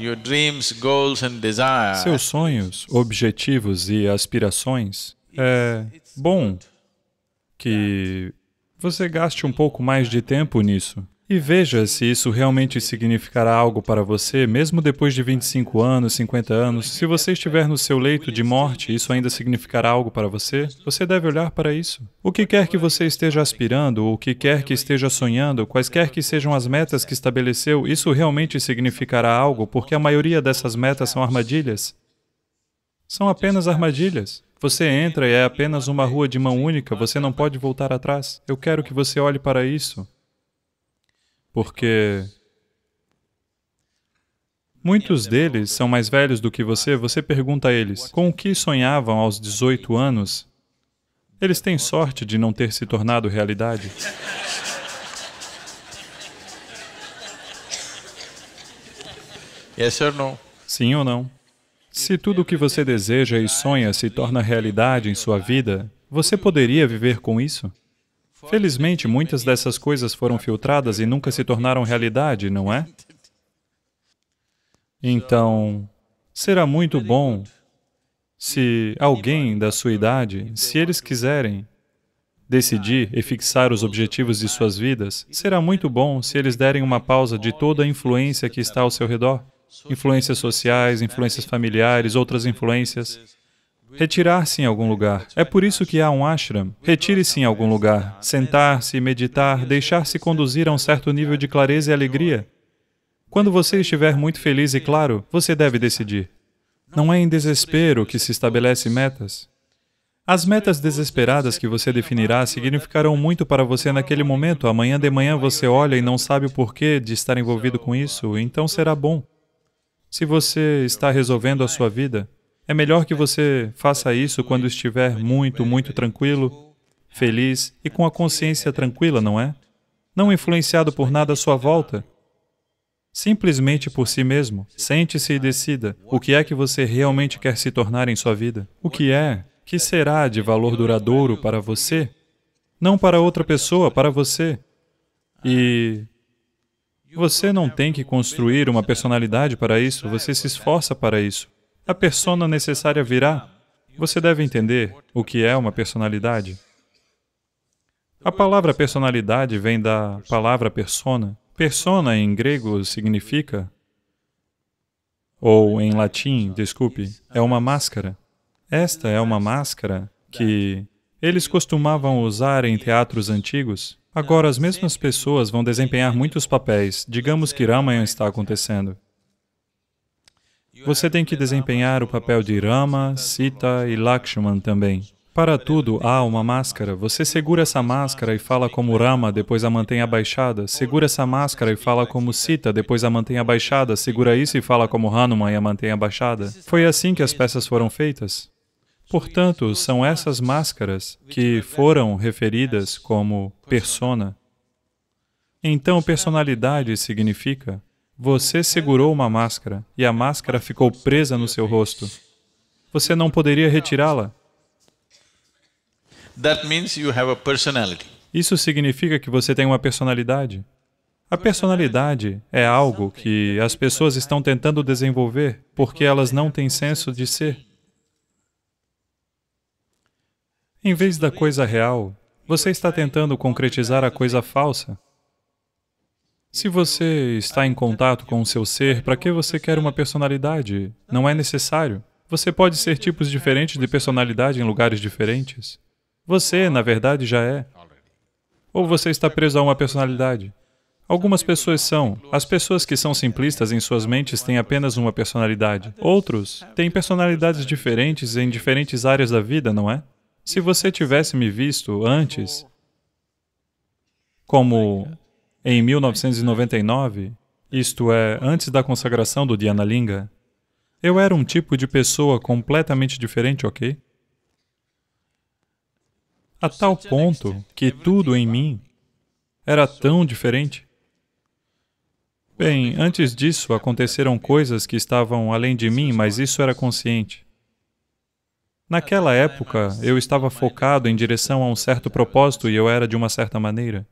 your dreams, goals and desires. Seus sonhos, objetivos e aspirações. É bom que você gaste um pouco mais de tempo nisso. E veja se isso realmente significará algo para você, mesmo depois de 25 anos, 50 anos. Se você estiver no seu leito de morte, isso ainda significará algo para você? Você deve olhar para isso. O que quer que você esteja aspirando, o que quer que esteja sonhando, quaisquer que sejam as metas que estabeleceu, isso realmente significará algo, porque a maioria dessas metas são armadilhas. São apenas armadilhas. Você entra e é apenas uma rua de mão única, você não pode voltar atrás. Eu quero que você olhe para isso porque muitos deles são mais velhos do que você. Você pergunta a eles com o que sonhavam aos 18 anos. Eles têm sorte de não ter se tornado realidade. Sim ou não? Se tudo o que você deseja e sonha se torna realidade em sua vida, você poderia viver com isso? Felizmente, muitas dessas coisas foram filtradas e nunca se tornaram realidade, não é? Então, será muito bom se alguém da sua idade, se eles quiserem decidir e fixar os objetivos de suas vidas, será muito bom se eles derem uma pausa de toda a influência que está ao seu redor influências sociais, influências familiares, outras influências Retirar-se em algum lugar. É por isso que há um ashram. Retire-se em algum lugar. Sentar-se, meditar, deixar-se conduzir a um certo nível de clareza e alegria. Quando você estiver muito feliz e claro, você deve decidir. Não é em desespero que se estabelece metas. As metas desesperadas que você definirá significarão muito para você naquele momento. Amanhã de manhã você olha e não sabe o porquê de estar envolvido com isso, então será bom. Se você está resolvendo a sua vida, é melhor que você faça isso quando estiver muito, muito tranquilo, feliz e com a consciência tranquila, não é? Não influenciado por nada à sua volta. Simplesmente por si mesmo, sente-se e decida o que é que você realmente quer se tornar em sua vida. O que é que será de valor duradouro para você, não para outra pessoa, para você. E você não tem que construir uma personalidade para isso, você se esforça para isso a persona necessária virá. Você deve entender o que é uma personalidade. A palavra personalidade vem da palavra persona. Persona em grego significa, ou em latim, desculpe, é uma máscara. Esta é uma máscara que eles costumavam usar em teatros antigos. Agora, as mesmas pessoas vão desempenhar muitos papéis. Digamos que Ramayana está acontecendo. Você tem que desempenhar o papel de Rama, Sita e Lakshman também. Para tudo há uma máscara. Você segura essa máscara e fala como Rama, depois a mantém abaixada. Segura essa máscara e fala como Sita, depois a mantém abaixada. Segura isso e fala como Hanuman e a mantém abaixada. Foi assim que as peças foram feitas. Portanto, são essas máscaras que foram referidas como persona. Então, personalidade significa você segurou uma máscara e a máscara ficou presa no seu rosto. Você não poderia retirá-la. Isso significa que você tem uma personalidade. A personalidade é algo que as pessoas estão tentando desenvolver porque elas não têm senso de ser. Em vez da coisa real, você está tentando concretizar a coisa falsa. Se você está em contato com o seu ser, para que você quer uma personalidade? Não é necessário. Você pode ser tipos diferentes de personalidade em lugares diferentes. Você, na verdade, já é. Ou você está preso a uma personalidade? Algumas pessoas são. As pessoas que são simplistas em suas mentes têm apenas uma personalidade. Outros têm personalidades diferentes em diferentes áreas da vida, não é? Se você tivesse me visto antes como em 1999, isto é, antes da consagração do Dhyanalinga, eu era um tipo de pessoa completamente diferente, ok? A tal ponto que tudo em mim era tão diferente. Bem, antes disso aconteceram coisas que estavam além de mim, mas isso era consciente. Naquela época, eu estava focado em direção a um certo propósito e eu era de uma certa maneira.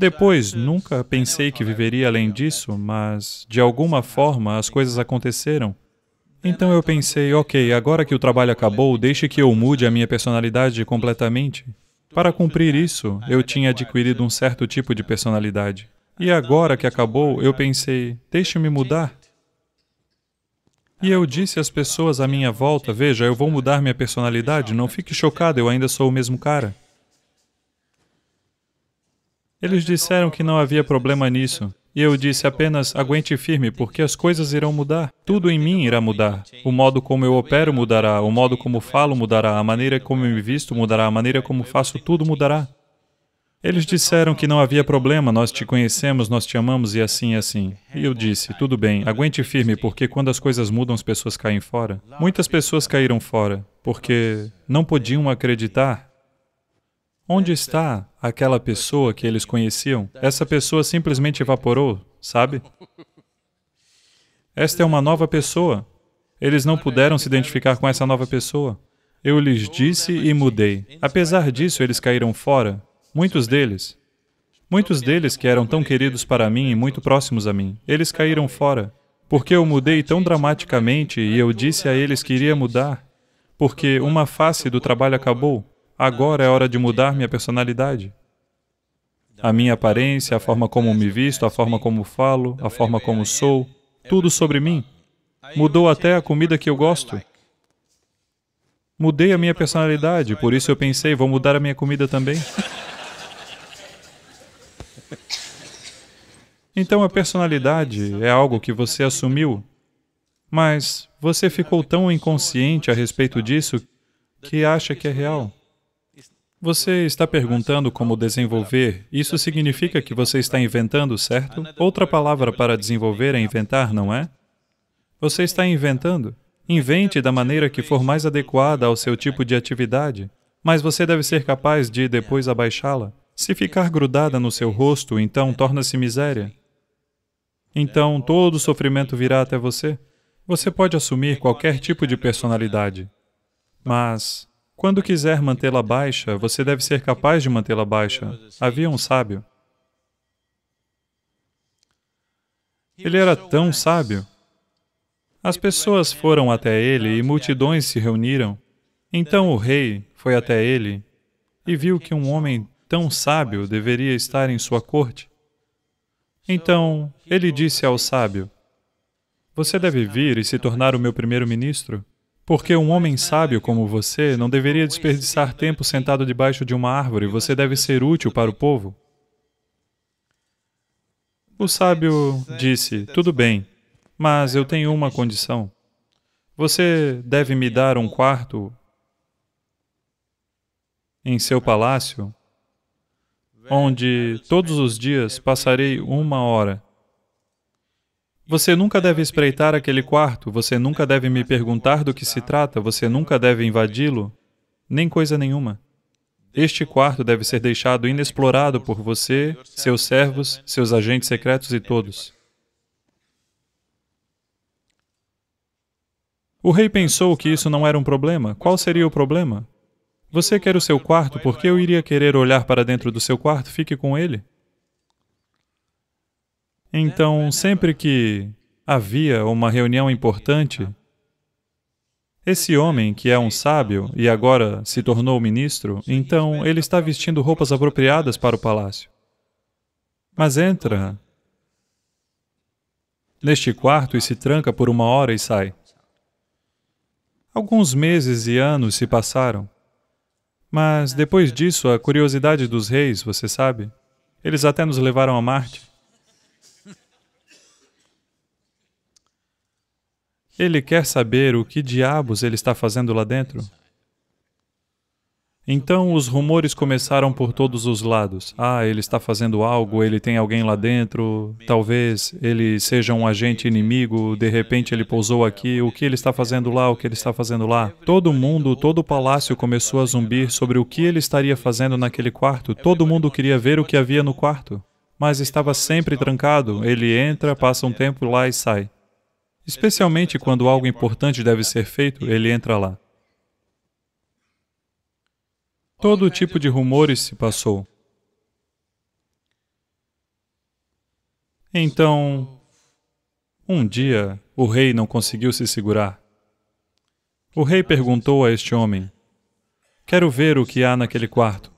Depois, nunca pensei que viveria além disso, mas de alguma forma as coisas aconteceram. Então eu pensei, ok, agora que o trabalho acabou, deixe que eu mude a minha personalidade completamente. Para cumprir isso, eu tinha adquirido um certo tipo de personalidade. E agora que acabou, eu pensei, deixe-me mudar. E eu disse às pessoas à minha volta, veja, eu vou mudar minha personalidade, não fique chocado, eu ainda sou o mesmo cara. Eles disseram que não havia problema nisso. E eu disse apenas, aguente firme, porque as coisas irão mudar. Tudo em mim irá mudar. O modo como eu opero mudará, o modo como falo mudará, a maneira como me visto mudará, a maneira como faço tudo mudará. Eles disseram que não havia problema, nós te conhecemos, nós te amamos e assim, e assim. E eu disse, tudo bem, aguente firme, porque quando as coisas mudam, as pessoas caem fora. Muitas pessoas caíram fora, porque não podiam acreditar. Onde está aquela pessoa que eles conheciam, essa pessoa simplesmente evaporou, sabe? Esta é uma nova pessoa. Eles não puderam se identificar com essa nova pessoa. Eu lhes disse e mudei. Apesar disso, eles caíram fora, muitos deles. Muitos deles que eram tão queridos para mim e muito próximos a mim, eles caíram fora, porque eu mudei tão dramaticamente e eu disse a eles que iria mudar, porque uma face do trabalho acabou, Agora é hora de mudar minha personalidade. A minha aparência, a forma como me visto, a forma como falo, a forma como sou, tudo sobre mim. Mudou até a comida que eu gosto. Mudei a minha personalidade, por isso eu pensei, vou mudar a minha comida também. Então a personalidade é algo que você assumiu, mas você ficou tão inconsciente a respeito disso que acha que é real. Você está perguntando como desenvolver. Isso significa que você está inventando, certo? Outra palavra para desenvolver é inventar, não é? Você está inventando. Invente da maneira que for mais adequada ao seu tipo de atividade, mas você deve ser capaz de depois abaixá-la. Se ficar grudada no seu rosto, então torna-se miséria. Então todo o sofrimento virá até você. Você pode assumir qualquer tipo de personalidade, mas quando quiser mantê-la baixa, você deve ser capaz de mantê-la baixa. Havia um sábio. Ele era tão sábio. As pessoas foram até ele e multidões se reuniram. Então o rei foi até ele e viu que um homem tão sábio deveria estar em sua corte. Então ele disse ao sábio: Você deve vir e se tornar o meu primeiro-ministro. Porque um homem sábio como você não deveria desperdiçar tempo sentado debaixo de uma árvore, você deve ser útil para o povo. O sábio disse: Tudo bem, mas eu tenho uma condição. Você deve me dar um quarto em seu palácio, onde todos os dias passarei uma hora você nunca deve espreitar aquele quarto, você nunca deve me perguntar do que se trata, você nunca deve invadi-lo, nem coisa nenhuma. Este quarto deve ser deixado inexplorado por você, seus servos, seus agentes secretos e todos. O rei pensou que isso não era um problema. Qual seria o problema? Você quer o seu quarto, por que eu iria querer olhar para dentro do seu quarto? Fique com ele. Então, sempre que havia uma reunião importante, esse homem, que é um sábio e agora se tornou ministro, então ele está vestindo roupas apropriadas para o palácio. Mas entra neste quarto e se tranca por uma hora e sai. Alguns meses e anos se passaram. Mas depois disso, a curiosidade dos reis, você sabe, eles até nos levaram a Marte. Ele quer saber o que diabos ele está fazendo lá dentro. Então os rumores começaram por todos os lados. Ah, ele está fazendo algo, ele tem alguém lá dentro, talvez ele seja um agente inimigo, de repente ele pousou aqui, o que ele está fazendo lá, o que ele está fazendo lá. Todo mundo, todo o palácio começou a zumbir sobre o que ele estaria fazendo naquele quarto. Todo mundo queria ver o que havia no quarto, mas estava sempre trancado. Ele entra, passa um tempo lá e sai. Especialmente quando algo importante deve ser feito, ele entra lá. Todo tipo de rumores se passou. Então, um dia, o rei não conseguiu se segurar. O rei perguntou a este homem: Quero ver o que há naquele quarto.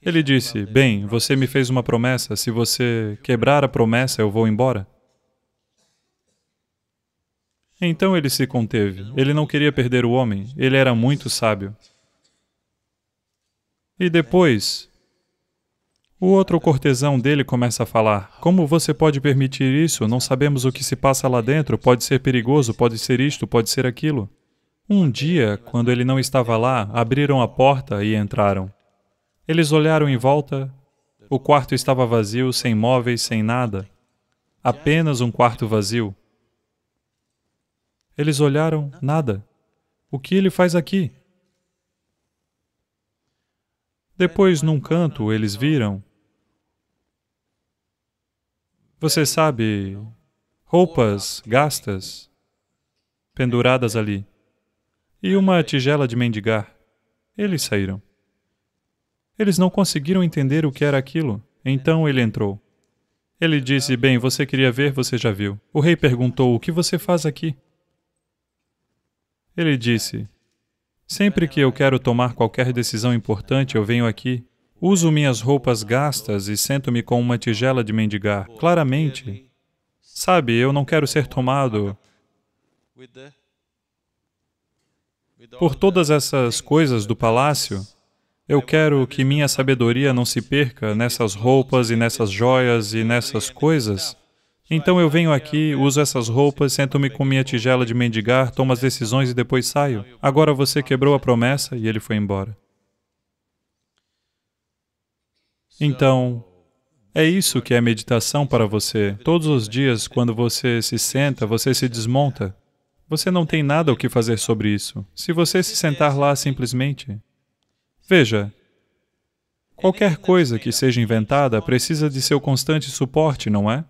Ele disse: Bem, você me fez uma promessa, se você quebrar a promessa, eu vou embora. Então ele se conteve. Ele não queria perder o homem. Ele era muito sábio. E depois, o outro cortesão dele começa a falar: Como você pode permitir isso? Não sabemos o que se passa lá dentro. Pode ser perigoso, pode ser isto, pode ser aquilo. Um dia, quando ele não estava lá, abriram a porta e entraram. Eles olharam em volta. O quarto estava vazio, sem móveis, sem nada. Apenas um quarto vazio. Eles olharam, nada. O que ele faz aqui? Depois, num canto, eles viram. Você sabe, roupas gastas penduradas ali e uma tigela de mendigar. Eles saíram. Eles não conseguiram entender o que era aquilo, então ele entrou. Ele disse: Bem, você queria ver, você já viu. O rei perguntou: O que você faz aqui? Ele disse: Sempre que eu quero tomar qualquer decisão importante, eu venho aqui, uso minhas roupas gastas e sento-me com uma tigela de mendigar. Claramente, sabe, eu não quero ser tomado por todas essas coisas do palácio. Eu quero que minha sabedoria não se perca nessas roupas e nessas joias e nessas coisas. Então eu venho aqui, uso essas roupas, sento-me com minha tigela de mendigar, tomo as decisões e depois saio. Agora você quebrou a promessa e ele foi embora. Então, é isso que é meditação para você. Todos os dias, quando você se senta, você se desmonta. Você não tem nada o que fazer sobre isso. Se você se sentar lá simplesmente. Veja, qualquer coisa que seja inventada precisa de seu constante suporte, não é?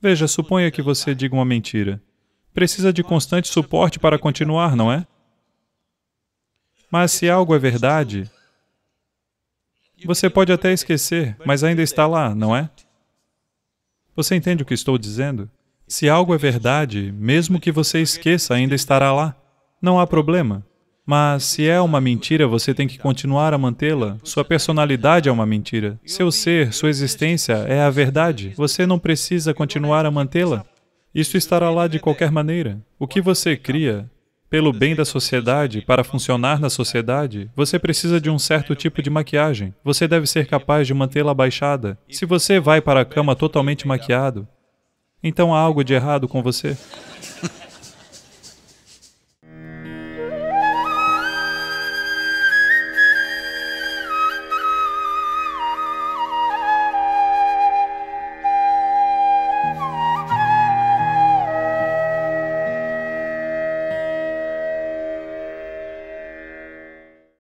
Veja, suponha que você diga uma mentira. Precisa de constante suporte para continuar, não é? Mas se algo é verdade, você pode até esquecer, mas ainda está lá, não é? Você entende o que estou dizendo? Se algo é verdade, mesmo que você esqueça, ainda estará lá. Não há problema. Mas se é uma mentira, você tem que continuar a mantê-la. Sua personalidade é uma mentira. Seu ser, sua existência é a verdade. Você não precisa continuar a mantê-la. Isso estará lá de qualquer maneira. O que você cria pelo bem da sociedade, para funcionar na sociedade, você precisa de um certo tipo de maquiagem. Você deve ser capaz de mantê-la baixada. Se você vai para a cama totalmente maquiado, então há algo de errado com você.